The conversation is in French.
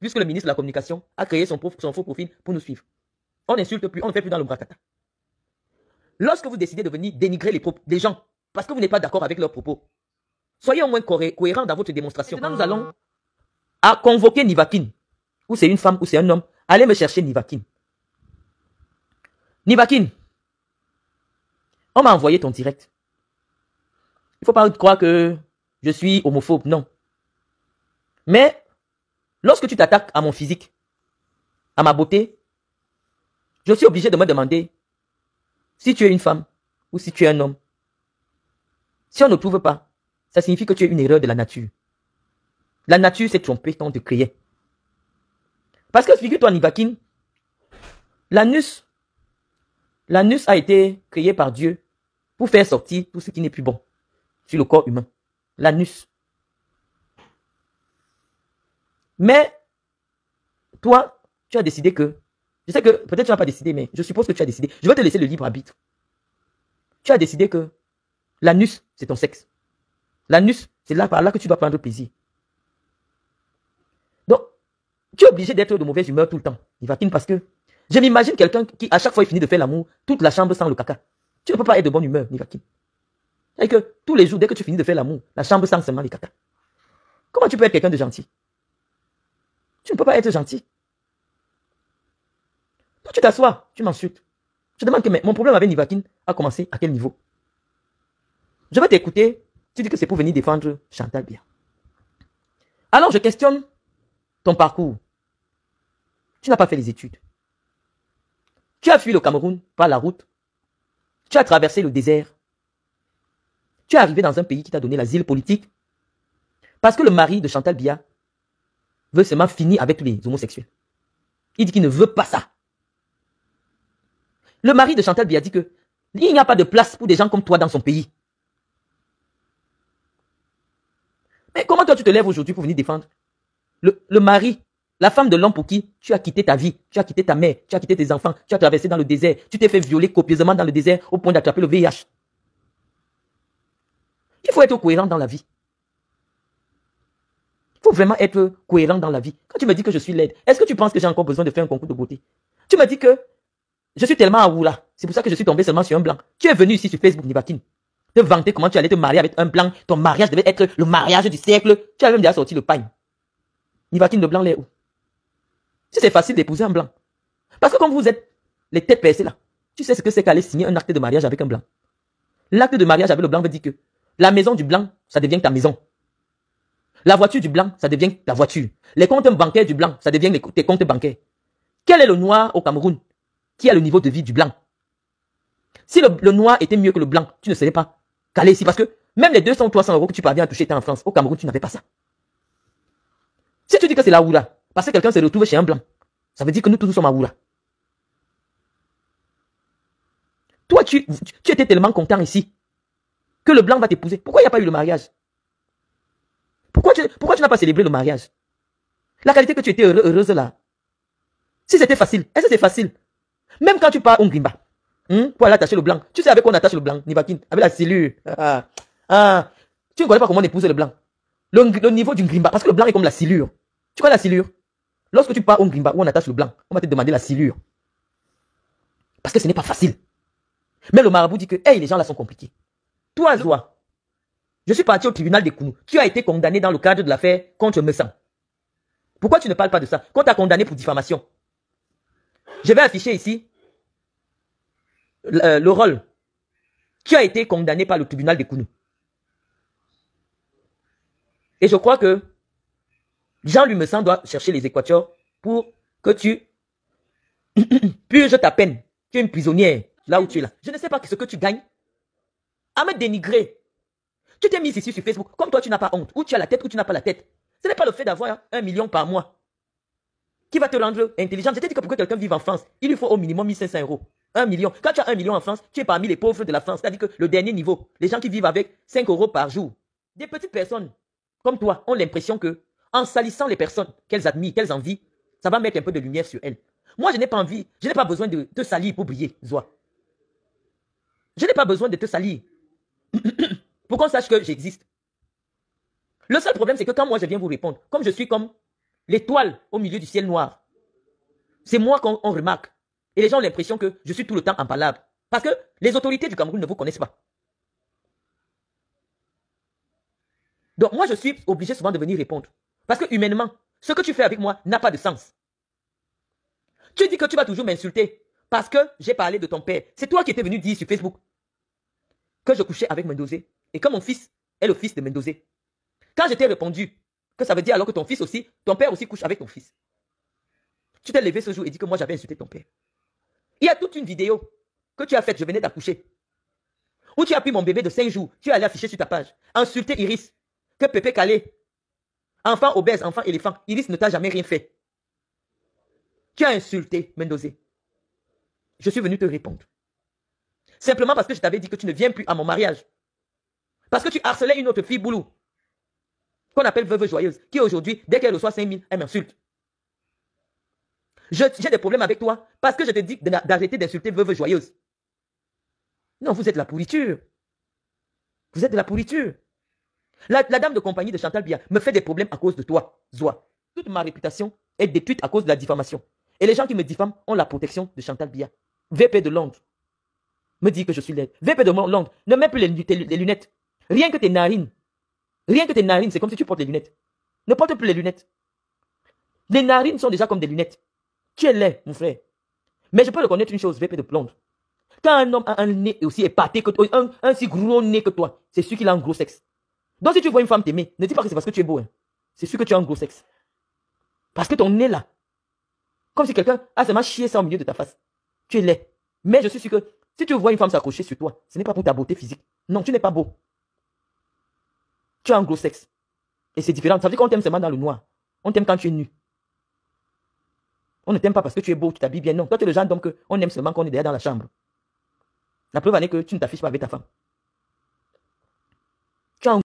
puisque le ministre de la Communication a créé son, faux profil pour nous suivre. On n'insulte plus, on ne fait plus dans le bracata. Lorsque vous décidez de venir dénigrer les, gens parce que vous n'êtes pas d'accord avec leurs propos, soyez au moins cohérents dans votre démonstration. Quand nous allons à convoquer Nivakin, ou c'est une femme ou c'est un homme, allez me chercher Nivakin. Nivakin, on m'a envoyé ton direct. Il ne faut pas croire que je suis homophobe, non. Mais Lorsque tu t'attaques à mon physique, à ma beauté, je suis obligé de me demander si tu es une femme ou si tu es un homme. Si on ne trouve pas, ça signifie que tu es une erreur de la nature. La nature s'est trompée tant de créer. Parce que figure-toi, Nibakin, l'anus, l'anus a été créé par Dieu pour faire sortir tout ce qui n'est plus bon sur le corps humain. L'anus. Mais toi, tu as décidé que... Je sais que peut-être tu n'as pas décidé, mais je suppose que tu as décidé. Je vais te laisser le libre arbitre. Tu as décidé que l'anus, c'est ton sexe. L'anus, c'est là par là que tu dois prendre plaisir. Donc, tu es obligé d'être de mauvaise humeur tout le temps, parce que je m'imagine quelqu'un qui, à chaque fois, il finit de faire l'amour, toute la chambre sent le caca. Tu ne peux pas être de bonne humeur, C'est-à-dire que tous les jours, dès que tu finis de faire l'amour, la chambre sent seulement les caca. Comment tu peux être quelqu'un de gentil tu ne peux pas être gentil. Toi, tu t'assois, tu m'insultes. Je demande que mon problème avec Nivakin a commencé à quel niveau Je vais t'écouter. Tu dis que c'est pour venir défendre Chantal Bia. Alors, je questionne ton parcours. Tu n'as pas fait les études. Tu as fui le Cameroun par la route. Tu as traversé le désert. Tu es arrivé dans un pays qui t'a donné l'asile politique. Parce que le mari de Chantal Bia veut seulement finir avec les homosexuels. Il dit qu'il ne veut pas ça. Le mari de Chantal a dit que il n'y a pas de place pour des gens comme toi dans son pays. Mais comment toi tu te lèves aujourd'hui pour venir défendre le, le mari, la femme de l'homme pour qui tu as quitté ta vie, tu as quitté ta mère, tu as quitté tes enfants, tu as traversé dans le désert, tu t'es fait violer copieusement dans le désert au point d'attraper le VIH. Il faut être cohérent dans la vie vraiment être cohérent dans la vie. Quand tu me dis que je suis laide, est-ce que tu penses que j'ai encore besoin de faire un concours de beauté Tu me dis que je suis tellement à là. C'est pour ça que je suis tombé seulement sur un blanc. Tu es venu ici sur Facebook, Nivatine, te vanter comment tu allais te marier avec un blanc. Ton mariage devait être le mariage du siècle. Tu as même déjà sorti le pagne. Nivatine, le blanc, l'est où Si c'est facile d'épouser un blanc. Parce que quand vous êtes les têtes percées là, tu sais ce que c'est qu'aller signer un acte de mariage avec un blanc. L'acte de mariage avec le blanc veut dire que la maison du blanc, ça devient ta maison. La voiture du blanc, ça devient la voiture. Les comptes bancaires du blanc, ça devient les, tes comptes bancaires. Quel est le noir au Cameroun qui a le niveau de vie du blanc Si le, noir était mieux que le blanc, tu ne serais pas calé ici parce que même les 200 300 euros que tu parviens à toucher, tu en France. Au Cameroun, tu n'avais pas ça. Si tu dis que c'est la Oula, parce que quelqu'un s'est retrouvé chez un blanc, ça veut dire que nous tous sommes à Oula. Toi, tu, tu étais tellement content ici que le blanc va t'épouser. Pourquoi il n'y a pas eu le mariage pourquoi tu n'as pas célébré le mariage La qualité que tu étais heureuse, là. Si c'était facile, est-ce que c'est facile Même quand tu pars à hein, hmm, pour aller attacher le blanc, tu sais avec quoi on attache le blanc, Nivakin, avec la silure. Ah, ah. Ah. tu ne connais pas comment on épouse le blanc. Le, niveau du grimba. parce que le blanc est comme la silure. Tu connais la silure Lorsque tu pars grimba où on attache le blanc, on va te demander la silure. Parce que ce n'est pas facile. Mais le marabout dit que, hey, les gens là sont compliqués. Toi, toi, je suis parti au tribunal de Kounou. Tu as été condamné dans le cadre de l'affaire contre Messan. Pourquoi tu ne parles pas de ça Quand tu as condamné pour diffamation. Je vais afficher ici euh, le, rôle. Tu as été condamné par le tribunal de Kounou. Et je crois que Jean-Louis Messan doit chercher les équateurs pour que tu purges ta peine. Tu es une prisonnière là où tu es là. Je ne sais pas ce que tu gagnes à me dénigrer tu t'es mis ici sur Facebook. Comme toi, tu n'as pas honte. Ou tu as la tête ou tu n'as pas la tête. Ce n'est pas le fait d'avoir un million par mois qui va te rendre intelligent. Je t'ai dit que pour que quelqu'un vive en France, il lui faut au minimum 1500 euros. Un million. Quand tu as un million en France, tu es parmi les pauvres de la France. C'est-à-dire que le dernier niveau, les gens qui vivent avec 5 euros par jour. Des petites personnes comme toi ont l'impression que, en salissant les personnes qu'elles admirent, qu'elles envient, ça va mettre un peu de lumière sur elles. Moi, je n'ai pas envie, je n'ai pas besoin de te salir pour briller, Zoa. Je n'ai pas besoin de te salir. pour qu'on sache que j'existe. Le seul problème, c'est que quand moi je viens vous répondre, comme je suis comme l'étoile au milieu du ciel noir, c'est moi qu'on remarque. Et les gens ont l'impression que je suis tout le temps impalable. Parce que les autorités du Cameroun ne vous connaissent pas. Donc moi, je suis obligé souvent de venir répondre. Parce que humainement, ce que tu fais avec moi n'a pas de sens. Tu dis que tu vas toujours m'insulter parce que j'ai parlé de ton père. C'est toi qui étais venu dire sur Facebook que je couchais avec Mendozé et que mon fils est le fils de Mendozé. Quand je t'ai répondu que ça veut dire alors que ton fils aussi, ton père aussi couche avec ton fils. Tu t'es levé ce jour et dit que moi j'avais insulté ton père. Il y a toute une vidéo que tu as faite, je venais d'accoucher. Où tu as pris mon bébé de 5 jours, tu es allé afficher sur ta page, insulter Iris, que Pépé Calais, enfant obèse, enfant éléphant, Iris ne t'a jamais rien fait. Tu as insulté Mendozé. Je suis venu te répondre. Simplement parce que je t'avais dit que tu ne viens plus à mon mariage. Parce que tu harcelais une autre fille, Boulou, qu'on appelle veuve joyeuse, qui aujourd'hui, dès qu'elle reçoit 5000, elle m'insulte. J'ai des problèmes avec toi parce que je te dis d'arrêter d'insulter veuve joyeuse. Non, vous êtes la pourriture. Vous êtes de la pourriture. La, dame de compagnie de Chantal Bia me fait des problèmes à cause de toi, Zoa. Toute ma réputation est détruite à cause de la diffamation. Et les gens qui me diffament ont la protection de Chantal Bia. VP de Londres me dit que je suis laide. VP de Londres ne met plus les lunettes Rien que tes narines. Rien que tes narines, c'est comme si tu portes les lunettes. Ne porte plus les lunettes. Les narines sont déjà comme des lunettes. Tu es laid, mon frère. Mais je peux reconnaître une chose, VP de plomber. Quand un homme a un nez aussi épaté que toi, un, si gros nez que toi, c'est sûr qu'il a un gros sexe. Donc si tu vois une femme t'aimer, ne dis pas que c'est parce que tu es beau. Hein. C'est sûr que tu as un gros sexe. Parce que ton nez là, comme si quelqu'un a seulement chié ça au milieu de ta face. Tu es laid. Mais je suis sûr que si tu vois une femme s'accrocher sur toi, ce n'est pas pour ta beauté physique. Non, tu n'es pas beau tu un gros sexe Et c'est différent. Ça veut dire qu'on t'aime seulement dans le noir. On t'aime quand tu es nu. On ne t'aime pas parce que tu es beau, tu t'habilles bien. Non, toi, tu es le genre d'homme qu'on aime seulement quand on est derrière dans la chambre. La preuve en est que tu ne t'affiches pas avec ta femme.